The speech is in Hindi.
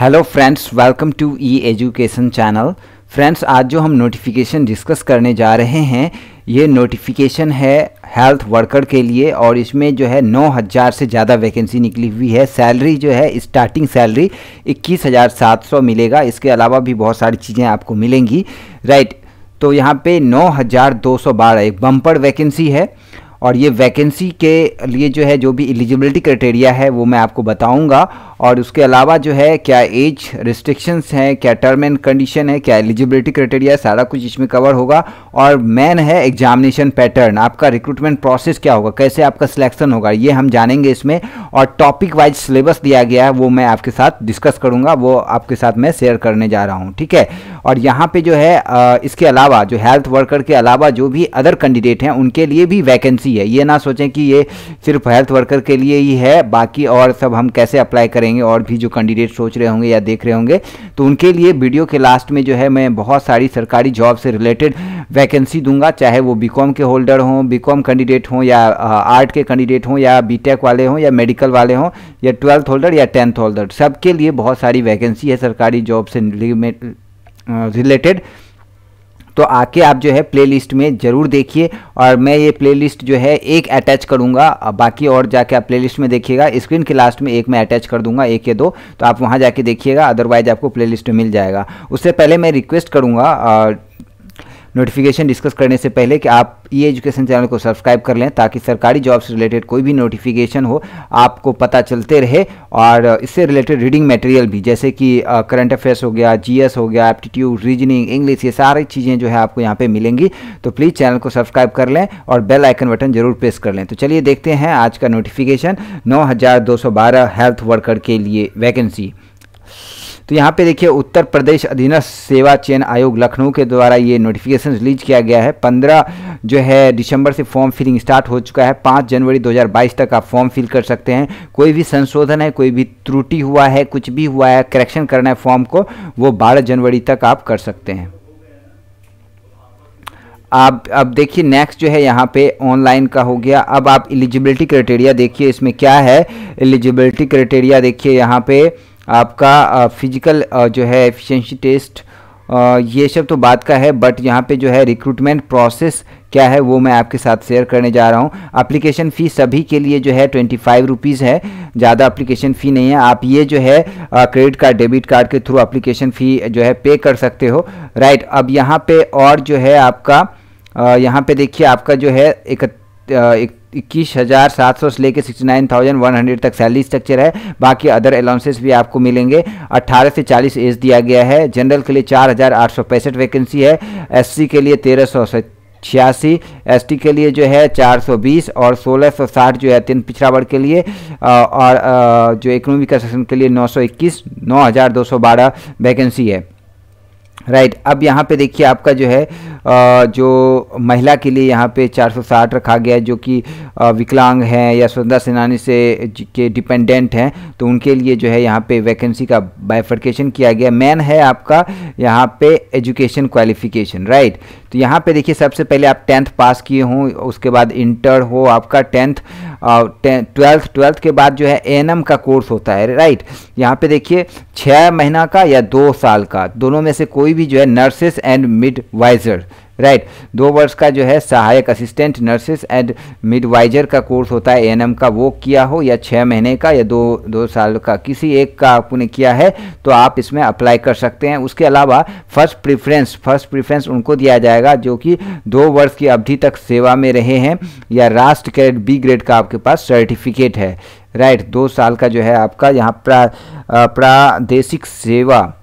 Hello friends welcome to E education channel friends आज जो हम नोटिफिकेशन डिस्कस करने जा रहे हैं ये नोटिफिकेशन है हेल्थ वर्कर के लिए और इसमें जो है नौ हज़ार से ज़्यादा वैकेंसी निकली हुई है सैलरी जो है स्टार्टिंग सैलरी इक्कीस हज़ार सात सौ मिलेगा इसके अलावा भी बहुत सारी चीज़ें आपको मिलेंगी राइट तो यहाँ पे नौ हज़ार दो सौ बारह एक बम्पर वैकेंसी है और ये वैकेंसी के लिए जो है जो भी एलिजिबिलिटी क्राइटेरिया है वो मैं आपको बताऊँगा और उसके अलावा जो है क्या एज रिस्ट्रिक्शंस हैं क्या टर्म एंड कंडीशन है क्या एलिजिबिलिटी क्राइटेरिया सारा कुछ इसमें कवर होगा और मेन है एग्जामिनेशन पैटर्न आपका रिक्रूटमेंट प्रोसेस क्या होगा कैसे आपका सिलेक्शन होगा ये हम जानेंगे इसमें और टॉपिक वाइज सिलेबस दिया गया है वो मैं आपके साथ डिस्कस करूँगा वो आपके साथ मैं शेयर करने जा रहा हूँ ठीक है और यहाँ पर जो है इसके अलावा जो हेल्थ वर्कर के अलावा जो भी अदर कैंडिडेट हैं उनके लिए भी वैकेंसी है ये ना सोचें कि ये सिर्फ हेल्थ वर्कर के लिए ही है बाकी और सब हम कैसे अप्लाई करें करेंगे और भी जो कैंडिडेट सोच रहे होंगे या देख रहे होंगे तो उनके लिए वीडियो के लास्ट में जो है मैं बहुत सारी सरकारी जॉब से रिलेटेड वैकेंसी दूंगा चाहे वो बीकॉम के होल्डर हों बीकॉम कैंडिडेट हों या आर्ट के कैंडिडेट हों या बीटेक वाले हों या मेडिकल वाले हों या ट्वेल्थ होल्डर या टेंथ होल्डर सबके लिए बहुत सारी वैकेंसी है सरकारी जॉब से रिलेटेड तो आके आप जो है प्लेलिस्ट में ज़रूर देखिए और मैं ये प्लेलिस्ट जो है एक अटैच करूँगा बाकी और जाके आप प्लेलिस्ट में देखिएगा स्क्रीन के लास्ट में एक मैं अटैच कर दूंगा एक या दो तो आप वहाँ जाके देखिएगा अदरवाइज आपको प्ले में मिल जाएगा उससे पहले मैं रिक्वेस्ट करूँगा नोटिफिकेशन डिस्कस करने से पहले कि आप ई एजुकेशन चैनल को सब्सक्राइब कर लें ताकि सरकारी जॉब से रिलेटेड कोई भी नोटिफिकेशन हो आपको पता चलते रहे और इससे रिलेटेड रीडिंग मटेरियल भी जैसे कि करंट अफेयर्स हो गया जीएस हो गया एप्टीट्यूड रीजनिंग इंग्लिश ये सारी चीज़ें जो है आपको यहाँ पर मिलेंगी तो प्लीज़ चैनल को सब्सक्राइब कर लें और बेल आइकन बटन जरूर प्रेस कर लें तो चलिए देखते हैं आज का नोटिफिकेशन नौ हेल्थ वर्कर के लिए वैकेंसी तो यहाँ पे देखिए उत्तर प्रदेश अधीनस्थ सेवा चयन आयोग लखनऊ के द्वारा ये नोटिफिकेशन रिलीज किया गया है पंद्रह जो है दिसंबर से फॉर्म फिलिंग स्टार्ट हो चुका है पाँच जनवरी 2022 तक आप फॉर्म फिल कर सकते हैं कोई भी संशोधन है कोई भी त्रुटि हुआ है कुछ भी हुआ है करेक्शन करना है फॉर्म को वो बारह जनवरी तक आप कर सकते हैं आप अब देखिए नेक्स्ट जो है यहाँ पे ऑनलाइन का हो गया अब आप एलिजिबिलिटी क्राइटेरिया देखिए इसमें क्या है एलिजिबिलिटी क्राइटेरिया देखिए यहाँ पे आपका फिजिकल जो है एफिशिएंसी टेस्ट ये सब तो बात का है बट यहाँ पे जो है रिक्रूटमेंट प्रोसेस क्या है वो मैं आपके साथ शेयर करने जा रहा हूँ एप्लीकेशन फ़ी सभी के लिए जो है ट्वेंटी फाइव रुपीज़ है ज़्यादा एप्लीकेशन फ़ी नहीं है आप ये जो है क्रेडिट कार्ड डेबिट कार्ड के थ्रू एप्लीकेशन फ़ी जो है पे कर सकते हो राइट अब यहाँ पे और जो है आपका यहाँ पे देखिए आपका जो है एक, एक इक्कीस हज़ार सात सौ से लेकर sixty nine thousand one hundred तक सैलरी स्ट्रक्चर है बाकी अदर अलाउंसेस भी आपको मिलेंगे अट्ठारह से चालीस एज दिया गया है जनरल के लिए चार हज़ार आठ सौ पैंसठ वैकेंसी है एससी के लिए तेरह सौ छियासी एस के लिए जो है 420 और 1660 जो है अत्यंत पिछड़ा वर्ग के लिए और जो इकोनॉमिक सेक्शन के लिए 921 9212 वैकेंसी है राइट अब यहाँ पे देखिए आपका जो है जो महिला के लिए यहाँ पे 460 रखा गया है जो कि विकलांग हैं या स्वतंत्रता सेनानी से के डिपेंडेंट हैं तो उनके लिए जो है यहाँ पे वैकेंसी का बाइफर्केशन किया गया मेन है आपका यहाँ पे एजुकेशन क्वालिफिकेशन राइट तो यहाँ पे देखिए सबसे पहले आप टेंथ पास किए हों उसके बाद इंटर हो आपका टेंथ ट्वेल्थ ट्वेल्थ के बाद जो है एएनएम का कोर्स होता है राइट यहाँ पे देखिए छः महीना का या दो साल का दोनों में से कोई भी जो है nurses and midwife right right. दो वर्ष का जो है सहायक असिस्टेंट नर्सेस एंड मिडवाइजर का कोर्स होता है एएनएम का वो किया हो या छः महीने का या दो दो साल का किसी एक का आपने किया है तो आप इसमें अप्लाई कर सकते हैं उसके अलावा फर्स्ट प्रेफरेंस फर्स्ट प्रेफरेंस उनको दिया जाएगा जो कि दो वर्ष की अवधि तक सेवा में रहे हैं या राष्ट्र ग्रेड बी ग्रेड का आपके पास सर्टिफिकेट है राइट right. दो साल का जो है आपका यहाँ प्रा प्रादेशिक सेवा